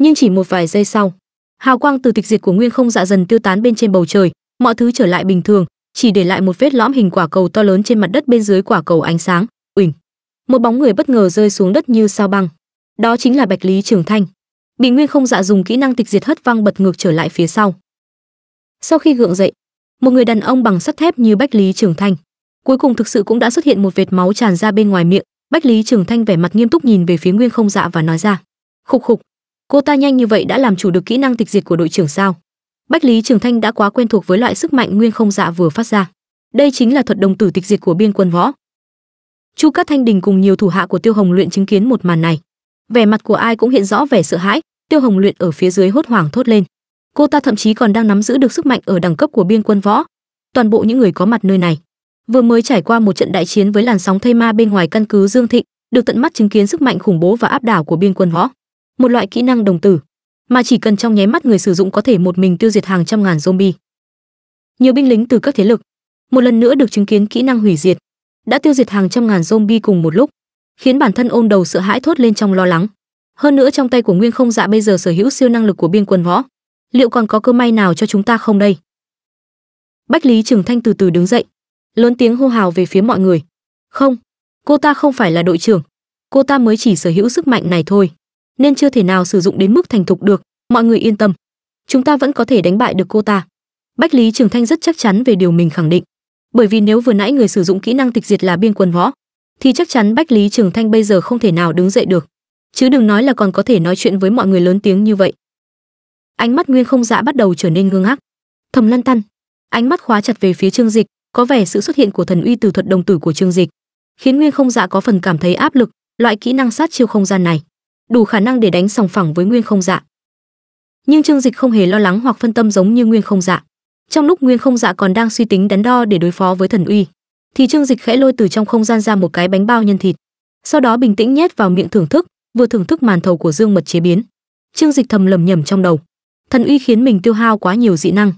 nhưng chỉ một vài giây sau hào quang từ tịch diệt của nguyên không dạ dần tiêu tán bên trên bầu trời mọi thứ trở lại bình thường chỉ để lại một vết lõm hình quả cầu to lớn trên mặt đất bên dưới quả cầu ánh sáng uỳnh một bóng người bất ngờ rơi xuống đất như sao băng đó chính là bạch lý trường thanh bị nguyên không dạ dùng kỹ năng tịch diệt hất văng bật ngược trở lại phía sau sau khi gượng dậy một người đàn ông bằng sắt thép như bách lý trường thanh cuối cùng thực sự cũng đã xuất hiện một vệt máu tràn ra bên ngoài miệng bách lý trường thanh vẻ mặt nghiêm túc nhìn về phía nguyên không dạ và nói ra khục khục cô ta nhanh như vậy đã làm chủ được kỹ năng tịch diệt của đội trưởng sao bách lý trường thanh đã quá quen thuộc với loại sức mạnh nguyên không dạ vừa phát ra đây chính là thuật đồng tử tịch diệt của biên quân võ chu cát thanh đình cùng nhiều thủ hạ của tiêu hồng luyện chứng kiến một màn này vẻ mặt của ai cũng hiện rõ vẻ sợ hãi tiêu hồng luyện ở phía dưới hốt hoảng thốt lên cô ta thậm chí còn đang nắm giữ được sức mạnh ở đẳng cấp của biên quân võ toàn bộ những người có mặt nơi này vừa mới trải qua một trận đại chiến với làn sóng thây ma bên ngoài căn cứ dương thịnh được tận mắt chứng kiến sức mạnh khủng bố và áp đảo của biên quân võ một loại kỹ năng đồng tử, mà chỉ cần trong nháy mắt người sử dụng có thể một mình tiêu diệt hàng trăm ngàn zombie. Nhiều binh lính từ các thế lực, một lần nữa được chứng kiến kỹ năng hủy diệt, đã tiêu diệt hàng trăm ngàn zombie cùng một lúc, khiến bản thân ôm đầu sợ hãi thốt lên trong lo lắng. Hơn nữa trong tay của Nguyên Không Dạ bây giờ sở hữu siêu năng lực của biên quân võ, liệu còn có cơ may nào cho chúng ta không đây? Bách Lý Trường Thanh từ từ đứng dậy, lớn tiếng hô hào về phía mọi người. Không, cô ta không phải là đội trưởng, cô ta mới chỉ sở hữu sức mạnh này thôi nên chưa thể nào sử dụng đến mức thành thục được, mọi người yên tâm, chúng ta vẫn có thể đánh bại được cô ta. Bách Lý Trường Thanh rất chắc chắn về điều mình khẳng định, bởi vì nếu vừa nãy người sử dụng kỹ năng tịch diệt là biên quân võ, thì chắc chắn Bách Lý Trường Thanh bây giờ không thể nào đứng dậy được, chứ đừng nói là còn có thể nói chuyện với mọi người lớn tiếng như vậy. Ánh mắt Nguyên Không Dã dạ bắt đầu trở nên ngưng ngác. Thầm Lăn Tăn, ánh mắt khóa chặt về phía Trương Dịch, có vẻ sự xuất hiện của thần uy từ thuật đồng tử của Trương Dịch, khiến Nguyên Không Dã dạ có phần cảm thấy áp lực, loại kỹ năng sát chiêu không gian này đủ khả năng để đánh sòng phẳng với Nguyên Không Dạ. Nhưng Trương Dịch không hề lo lắng hoặc phân tâm giống như Nguyên Không Dạ. Trong lúc Nguyên Không Dạ còn đang suy tính đắn đo để đối phó với thần uy, thì Trương Dịch khẽ lôi từ trong không gian ra một cái bánh bao nhân thịt, sau đó bình tĩnh nhét vào miệng thưởng thức, vừa thưởng thức màn thầu của Dương Mật chế biến. Trương Dịch thầm lầm nhầm trong đầu, thần uy khiến mình tiêu hao quá nhiều dị năng,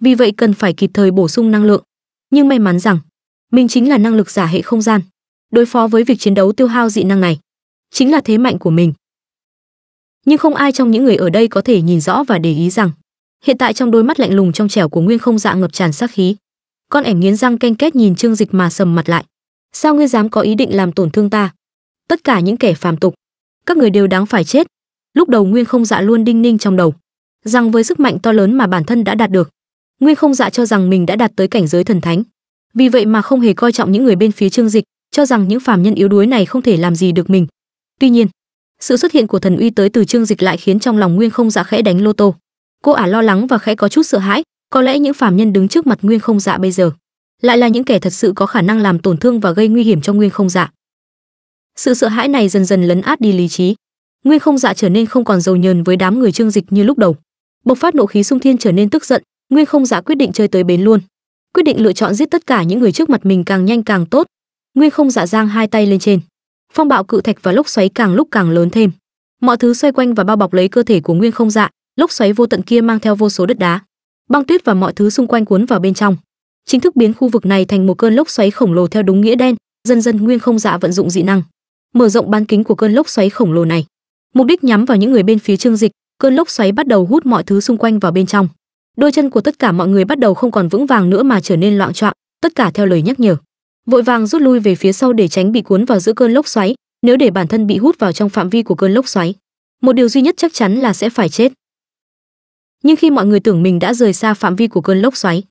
vì vậy cần phải kịp thời bổ sung năng lượng. Nhưng may mắn rằng, mình chính là năng lực giả hệ không gian, đối phó với việc chiến đấu tiêu hao dị năng này, chính là thế mạnh của mình nhưng không ai trong những người ở đây có thể nhìn rõ và để ý rằng hiện tại trong đôi mắt lạnh lùng trong trẻo của nguyên không dạ ngập tràn sát khí con ẻm nghiến răng canh kết nhìn trương dịch mà sầm mặt lại sao ngươi dám có ý định làm tổn thương ta tất cả những kẻ phàm tục các người đều đáng phải chết lúc đầu nguyên không dạ luôn đinh ninh trong đầu rằng với sức mạnh to lớn mà bản thân đã đạt được nguyên không dạ cho rằng mình đã đạt tới cảnh giới thần thánh vì vậy mà không hề coi trọng những người bên phía trương dịch cho rằng những phàm nhân yếu đuối này không thể làm gì được mình tuy nhiên sự xuất hiện của thần uy tới từ trương dịch lại khiến trong lòng nguyên không dạ khẽ đánh lô tô cô ả lo lắng và khẽ có chút sợ hãi có lẽ những phàm nhân đứng trước mặt nguyên không dạ bây giờ lại là những kẻ thật sự có khả năng làm tổn thương và gây nguy hiểm cho nguyên không dạ sự sợ hãi này dần dần lấn át đi lý trí nguyên không dạ trở nên không còn giàu nhờn với đám người trương dịch như lúc đầu bộc phát nộ khí xung thiên trở nên tức giận nguyên không dạ quyết định chơi tới bến luôn quyết định lựa chọn giết tất cả những người trước mặt mình càng nhanh càng tốt nguyên không dạ giang hai tay lên trên phong bạo cự thạch và lốc xoáy càng lúc càng lớn thêm mọi thứ xoay quanh và bao bọc lấy cơ thể của nguyên không dạ lốc xoáy vô tận kia mang theo vô số đất đá băng tuyết và mọi thứ xung quanh cuốn vào bên trong chính thức biến khu vực này thành một cơn lốc xoáy khổng lồ theo đúng nghĩa đen dần dần nguyên không dạ vận dụng dị năng mở rộng bán kính của cơn lốc xoáy khổng lồ này mục đích nhắm vào những người bên phía trương dịch cơn lốc xoáy bắt đầu hút mọi thứ xung quanh vào bên trong đôi chân của tất cả mọi người bắt đầu không còn vững vàng nữa mà trở nên loạn choạng tất cả theo lời nhắc nhở vội vàng rút lui về phía sau để tránh bị cuốn vào giữa cơn lốc xoáy nếu để bản thân bị hút vào trong phạm vi của cơn lốc xoáy một điều duy nhất chắc chắn là sẽ phải chết nhưng khi mọi người tưởng mình đã rời xa phạm vi của cơn lốc xoáy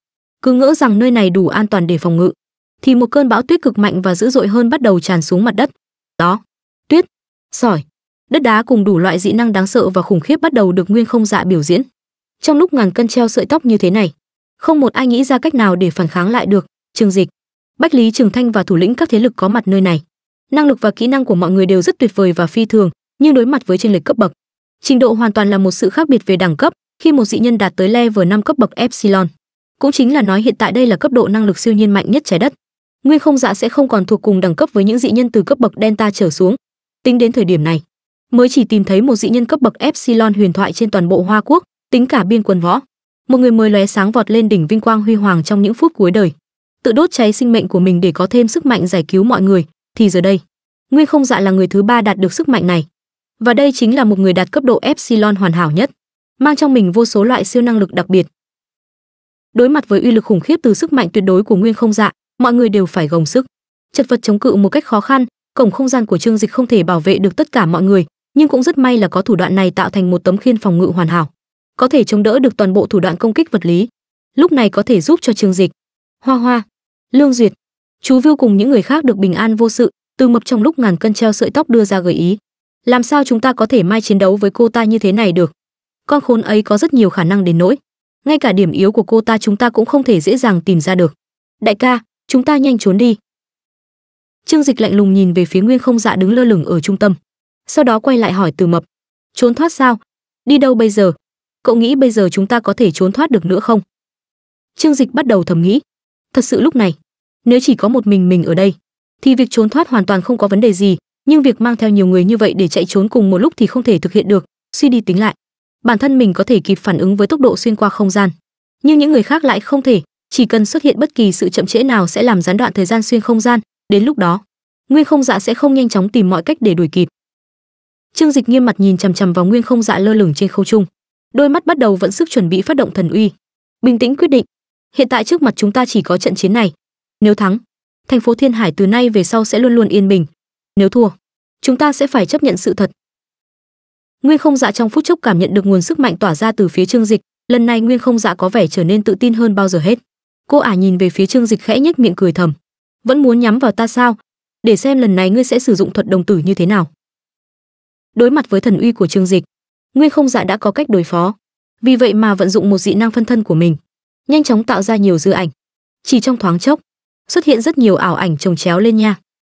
cứ ngỡ rằng nơi này đủ an toàn để phòng ngự thì một cơn bão tuyết cực mạnh và dữ dội hơn bắt đầu tràn xuống mặt đất đó tuyết sỏi đất đá cùng đủ loại dị năng đáng sợ và khủng khiếp bắt đầu được nguyên không dạ biểu diễn trong lúc ngàn cân treo sợi tóc như thế này không một ai nghĩ ra cách nào để phản kháng lại được Trường dịch Bách Lý Trường Thanh và thủ lĩnh các thế lực có mặt nơi này. Năng lực và kỹ năng của mọi người đều rất tuyệt vời và phi thường, nhưng đối mặt với chênh lệch cấp bậc, trình độ hoàn toàn là một sự khác biệt về đẳng cấp, khi một dị nhân đạt tới level 5 cấp bậc epsilon, cũng chính là nói hiện tại đây là cấp độ năng lực siêu nhiên mạnh nhất trái đất. Nguyên không dạ sẽ không còn thuộc cùng đẳng cấp với những dị nhân từ cấp bậc delta trở xuống. Tính đến thời điểm này, mới chỉ tìm thấy một dị nhân cấp bậc epsilon huyền thoại trên toàn bộ Hoa Quốc, tính cả biên quân võ. Một người mới lóe sáng vọt lên đỉnh vinh quang huy hoàng trong những phút cuối đời tự đốt cháy sinh mệnh của mình để có thêm sức mạnh giải cứu mọi người, thì giờ đây, Nguyên Không Dạ là người thứ ba đạt được sức mạnh này. Và đây chính là một người đạt cấp độ Epsilon hoàn hảo nhất, mang trong mình vô số loại siêu năng lực đặc biệt. Đối mặt với uy lực khủng khiếp từ sức mạnh tuyệt đối của Nguyên Không Dạ, mọi người đều phải gồng sức. Chật vật chống cự một cách khó khăn, cổng không gian của Trương Dịch không thể bảo vệ được tất cả mọi người, nhưng cũng rất may là có thủ đoạn này tạo thành một tấm khiên phòng ngự hoàn hảo, có thể chống đỡ được toàn bộ thủ đoạn công kích vật lý. Lúc này có thể giúp cho Trương Dịch. Hoa hoa, Lương Duyệt, chú Vưu cùng những người khác được bình an vô sự, Từ Mập trong lúc ngàn cân treo sợi tóc đưa ra gợi ý, làm sao chúng ta có thể mai chiến đấu với cô ta như thế này được? Con khốn ấy có rất nhiều khả năng đến nỗi, ngay cả điểm yếu của cô ta chúng ta cũng không thể dễ dàng tìm ra được. Đại ca, chúng ta nhanh trốn đi. Trương Dịch lạnh lùng nhìn về phía Nguyên Không Dạ đứng lơ lửng ở trung tâm, sau đó quay lại hỏi Từ Mập, trốn thoát sao? Đi đâu bây giờ? Cậu nghĩ bây giờ chúng ta có thể trốn thoát được nữa không? Trương Dịch bắt đầu thầm nghĩ, thật sự lúc này, nếu chỉ có một mình mình ở đây thì việc trốn thoát hoàn toàn không có vấn đề gì nhưng việc mang theo nhiều người như vậy để chạy trốn cùng một lúc thì không thể thực hiện được suy đi tính lại bản thân mình có thể kịp phản ứng với tốc độ xuyên qua không gian nhưng những người khác lại không thể chỉ cần xuất hiện bất kỳ sự chậm trễ nào sẽ làm gián đoạn thời gian xuyên không gian đến lúc đó nguyên không dạ sẽ không nhanh chóng tìm mọi cách để đuổi kịp trương dịch nghiêm mặt nhìn chằm chằm vào nguyên không dạ lơ lửng trên không trung đôi mắt bắt đầu vẫn sức chuẩn bị phát động thần uy bình tĩnh quyết định hiện tại trước mặt chúng ta chỉ có trận chiến này nếu thắng, thành phố Thiên Hải từ nay về sau sẽ luôn luôn yên bình. Nếu thua, chúng ta sẽ phải chấp nhận sự thật. Nguyên Không Dạ trong phút chốc cảm nhận được nguồn sức mạnh tỏa ra từ phía Trương Dịch, lần này Nguyên Không Dạ có vẻ trở nên tự tin hơn bao giờ hết. Cô ả nhìn về phía Trương Dịch khẽ nhếch miệng cười thầm, vẫn muốn nhắm vào ta sao? Để xem lần này ngươi sẽ sử dụng thuật đồng tử như thế nào. Đối mặt với thần uy của Trương Dịch, Nguyên Không Dạ đã có cách đối phó, vì vậy mà vận dụng một dị năng phân thân của mình, nhanh chóng tạo ra nhiều dư ảnh. Chỉ trong thoáng chốc, xuất hiện rất nhiều ảo ảnh trồng chéo lên nha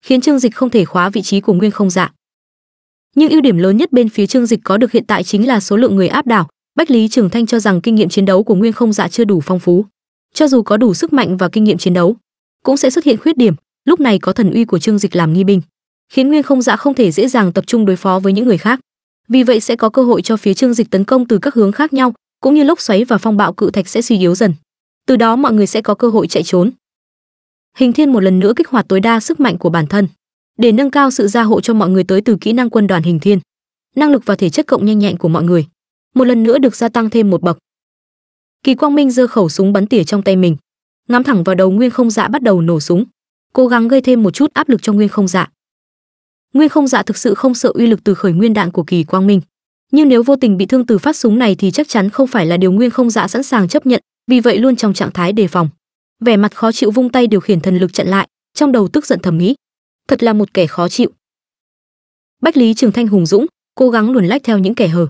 khiến trương dịch không thể khóa vị trí của nguyên không dạ nhưng ưu điểm lớn nhất bên phía trương dịch có được hiện tại chính là số lượng người áp đảo bách lý trường thanh cho rằng kinh nghiệm chiến đấu của nguyên không dạ chưa đủ phong phú cho dù có đủ sức mạnh và kinh nghiệm chiến đấu cũng sẽ xuất hiện khuyết điểm lúc này có thần uy của trương dịch làm nghi binh khiến nguyên không dạ không thể dễ dàng tập trung đối phó với những người khác vì vậy sẽ có cơ hội cho phía trương dịch tấn công từ các hướng khác nhau cũng như lốc xoáy và phong bạo cự thạch sẽ suy yếu dần từ đó mọi người sẽ có cơ hội chạy trốn Hình Thiên một lần nữa kích hoạt tối đa sức mạnh của bản thân, để nâng cao sự gia hộ cho mọi người tới từ kỹ năng quân đoàn Hình Thiên. Năng lực và thể chất cộng nhanh nhẹn của mọi người, một lần nữa được gia tăng thêm một bậc. Kỳ Quang Minh giơ khẩu súng bắn tỉa trong tay mình, ngắm thẳng vào đầu Nguyên Không Dạ bắt đầu nổ súng, cố gắng gây thêm một chút áp lực cho Nguyên Không Dạ. Nguyên Không Dạ thực sự không sợ uy lực từ khởi nguyên đạn của Kỳ Quang Minh, nhưng nếu vô tình bị thương từ phát súng này thì chắc chắn không phải là điều Nguyên Không Dạ sẵn sàng chấp nhận, vì vậy luôn trong trạng thái đề phòng vẻ mặt khó chịu vung tay điều khiển thần lực chặn lại trong đầu tức giận thầm nghĩ thật là một kẻ khó chịu bách lý trường thanh hùng dũng cố gắng luồn lách theo những kẻ hở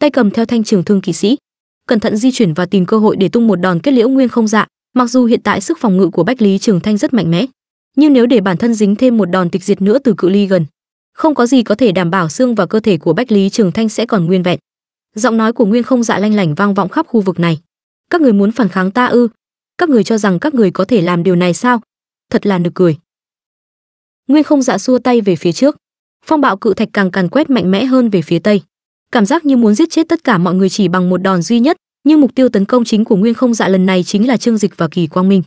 tay cầm theo thanh trường thương kỵ sĩ cẩn thận di chuyển và tìm cơ hội để tung một đòn kết liễu nguyên không dạ mặc dù hiện tại sức phòng ngự của bách lý trường thanh rất mạnh mẽ nhưng nếu để bản thân dính thêm một đòn tịch diệt nữa từ cự ly gần không có gì có thể đảm bảo xương và cơ thể của bách lý trường thanh sẽ còn nguyên vẹn giọng nói của nguyên không dạ lanh lảnh vang vọng khắp khu vực này các người muốn phản kháng ta ư các người cho rằng các người có thể làm điều này sao thật là nực cười nguyên không dạ xua tay về phía trước phong bạo cự thạch càng càng quét mạnh mẽ hơn về phía tây cảm giác như muốn giết chết tất cả mọi người chỉ bằng một đòn duy nhất nhưng mục tiêu tấn công chính của nguyên không dạ lần này chính là trương dịch và kỳ quang minh